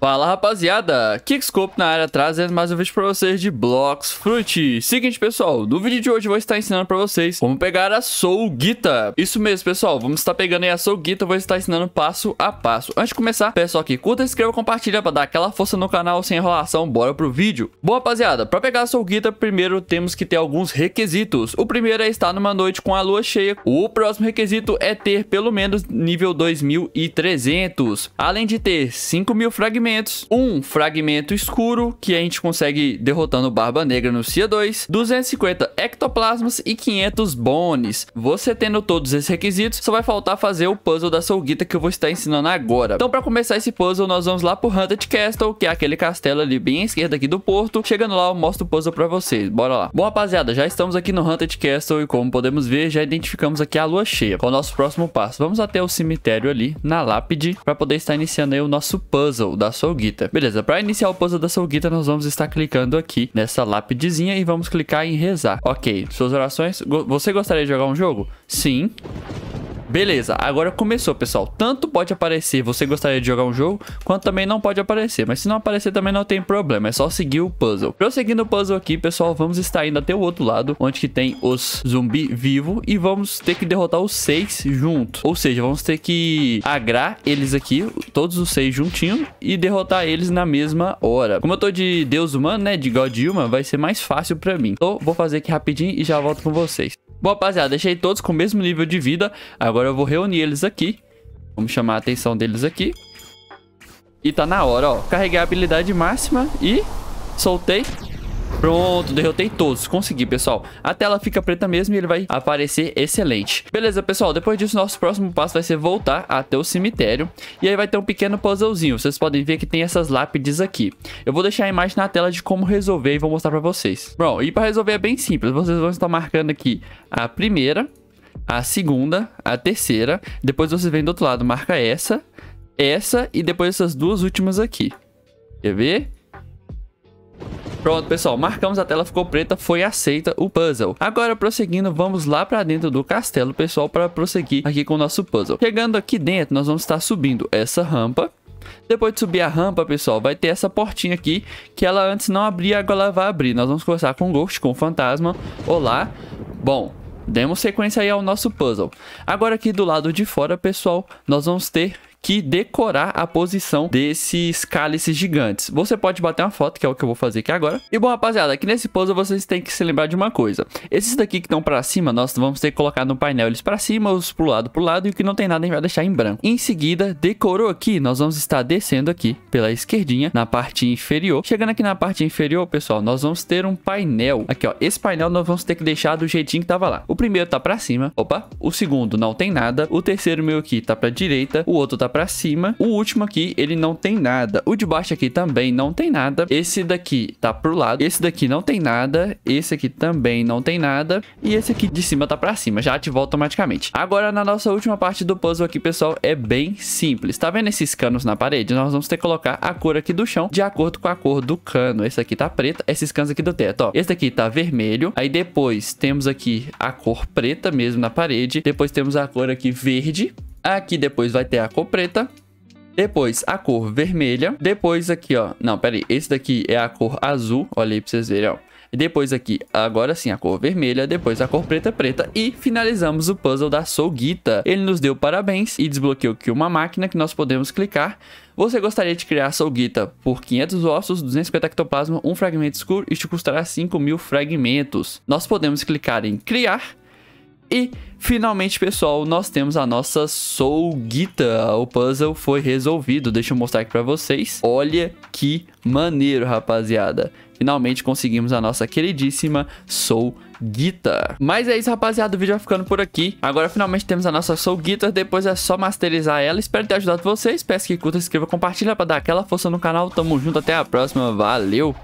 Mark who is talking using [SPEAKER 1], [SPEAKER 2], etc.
[SPEAKER 1] Fala rapaziada, Kickscope na área trazendo mais um vídeo pra vocês de Blocks Fruit. Seguinte pessoal, no vídeo de hoje eu vou estar ensinando pra vocês como pegar a Soul Gita. Isso mesmo pessoal, vamos estar pegando aí a Soul Gita, vou estar ensinando passo a passo. Antes de começar, pessoal aqui, curta, inscreva, compartilha pra dar aquela força no canal sem enrolação, bora pro vídeo. Bom rapaziada, pra pegar a Soul Gita, primeiro temos que ter alguns requisitos. O primeiro é estar numa noite com a lua cheia, o próximo requisito é ter pelo menos nível 2300. Além de ter 5000 fragmentos fragmentos. Um fragmento escuro, que a gente consegue derrotando Barba Negra no Cia 2. 250 ectoplasmas e 500 bones. Você tendo todos esses requisitos, só vai faltar fazer o puzzle da Solguita que eu vou estar ensinando agora. Então para começar esse puzzle, nós vamos lá pro Hunted Castle, que é aquele castelo ali bem à esquerda aqui do porto. Chegando lá, eu mostro o puzzle para vocês. Bora lá. Bom, rapaziada, já estamos aqui no Hunted Castle e como podemos ver, já identificamos aqui a lua cheia. Qual o nosso próximo passo? Vamos até o cemitério ali, na lápide, para poder estar iniciando aí o nosso puzzle da Solguita. Beleza, para iniciar o puzzle da Solguita, nós vamos estar clicando aqui nessa lapidezinha e vamos clicar em rezar. Ok, suas orações. Você gostaria de jogar um jogo? Sim. Beleza, agora começou, pessoal. Tanto pode aparecer você gostaria de jogar um jogo, quanto também não pode aparecer. Mas se não aparecer também não tem problema, é só seguir o puzzle. Prosseguindo o puzzle aqui, pessoal, vamos estar indo até o outro lado, onde que tem os zumbi vivo e vamos ter que derrotar os seis juntos. Ou seja, vamos ter que agrar eles aqui, todos os seis juntinho e derrotar eles na mesma hora. Como eu tô de Deus humano, né, de God Human, vai ser mais fácil pra mim. Então, vou fazer aqui rapidinho e já volto com vocês. Bom, rapaziada, deixei todos com o mesmo nível de vida. Agora eu vou reunir eles aqui. Vamos chamar a atenção deles aqui. E tá na hora, ó. Carreguei a habilidade máxima e soltei. Pronto, derrotei todos. Consegui, pessoal. A tela fica preta mesmo e ele vai aparecer excelente. Beleza, pessoal. Depois disso, nosso próximo passo vai ser voltar até o cemitério. E aí vai ter um pequeno puzzlezinho. Vocês podem ver que tem essas lápides aqui. Eu vou deixar a imagem na tela de como resolver e vou mostrar pra vocês. Bom, e pra resolver é bem simples. Vocês vão estar marcando aqui a primeira, a segunda, a terceira. Depois você vem do outro lado, marca essa, essa e depois essas duas últimas aqui. Quer ver? Pronto, pessoal, marcamos a tela, ficou preta, foi aceita o puzzle. Agora, prosseguindo, vamos lá pra dentro do castelo, pessoal, para prosseguir aqui com o nosso puzzle. Chegando aqui dentro, nós vamos estar subindo essa rampa. Depois de subir a rampa, pessoal, vai ter essa portinha aqui que ela antes não abria, agora ela vai abrir. Nós vamos conversar com o Ghost, com o Fantasma. Olá. Bom, demos sequência aí ao nosso puzzle. Agora aqui do lado de fora, pessoal, nós vamos ter que decorar a posição desses cálices gigantes. Você pode bater uma foto, que é o que eu vou fazer aqui agora. E bom, rapaziada, aqui nesse puzzle vocês têm que se lembrar de uma coisa. Esses daqui que estão pra cima, nós vamos ter que colocar no painel eles pra cima, os pro lado pro lado, e o que não tem nada a gente vai deixar em branco. Em seguida, decorou aqui, nós vamos estar descendo aqui pela esquerdinha, na parte inferior. Chegando aqui na parte inferior, pessoal, nós vamos ter um painel. Aqui, ó, esse painel nós vamos ter que deixar do jeitinho que tava lá. O primeiro tá pra cima, opa. O segundo não tem nada. O terceiro meu aqui tá pra direita, o outro tá para cima. O último aqui, ele não tem nada. O de baixo aqui também não tem nada. Esse daqui tá pro lado. Esse daqui não tem nada. Esse aqui também não tem nada. E esse aqui de cima tá para cima. Já ativou automaticamente. Agora, na nossa última parte do puzzle aqui, pessoal, é bem simples. Tá vendo esses canos na parede? Nós vamos ter que colocar a cor aqui do chão de acordo com a cor do cano. Esse aqui tá preto. Esses canos aqui do teto, ó. Esse aqui tá vermelho. Aí depois temos aqui a cor preta mesmo na parede. Depois temos a cor aqui verde. Aqui depois vai ter a cor preta. Depois a cor vermelha. Depois aqui, ó. Não, pera aí. Esse daqui é a cor azul. Olha aí pra vocês verem, ó. depois aqui, agora sim, a cor vermelha, depois a cor preta preta e finalizamos o puzzle da Solguita. Ele nos deu parabéns e desbloqueou aqui uma máquina que nós podemos clicar. Você gostaria de criar a Solguita por 500 ossos, 250 ectoplasma, um fragmento escuro e te custará 5 mil fragmentos. Nós podemos clicar em criar e Finalmente, pessoal, nós temos a nossa Soul Guitar O puzzle foi resolvido. Deixa eu mostrar aqui para vocês. Olha que maneiro, rapaziada. Finalmente conseguimos a nossa queridíssima Soul Guitar Mas é isso, rapaziada. O vídeo vai ficando por aqui. Agora, finalmente, temos a nossa Soul Guitar Depois é só masterizar ela. Espero ter ajudado vocês. Peço que curta, se inscreva, compartilha para dar aquela força no canal. Tamo junto, até a próxima. Valeu!